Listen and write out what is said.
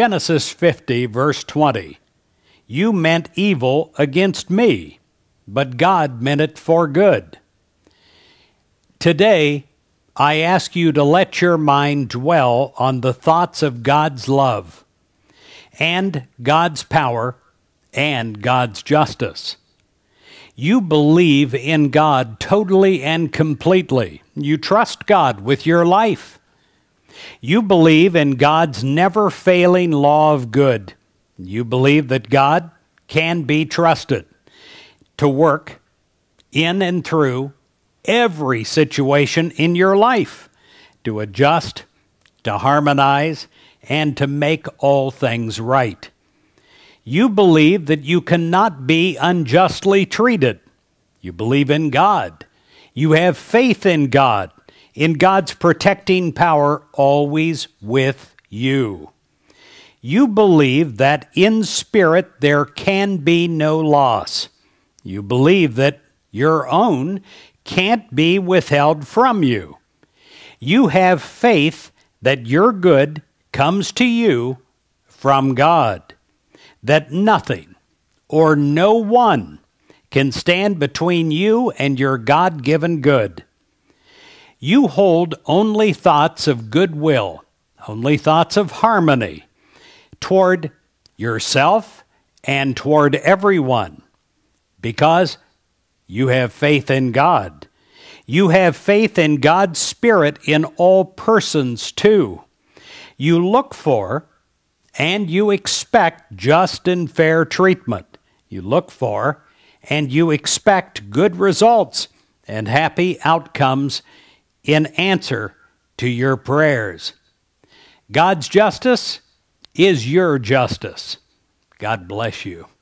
Genesis 50, verse 20. You meant evil against me, but God meant it for good. Today, I ask you to let your mind dwell on the thoughts of God's love, and God's power, and God's justice. You believe in God totally and completely. You trust God with your life. You believe in God's never failing law of good. You believe that God can be trusted to work in and through every situation in your life to adjust, to harmonize, and to make all things right. You believe that you cannot be unjustly treated. You believe in God. You have faith in God in God's protecting power always with you. You believe that in spirit there can be no loss. You believe that your own can't be withheld from you. You have faith that your good comes to you from God, that nothing or no one can stand between you and your God given good. You hold only thoughts of goodwill, only thoughts of harmony toward yourself and toward everyone because you have faith in God. You have faith in God's Spirit in all persons, too. You look for and you expect just and fair treatment. You look for and you expect good results and happy outcomes in answer to your prayers. God's justice is your justice. God bless you.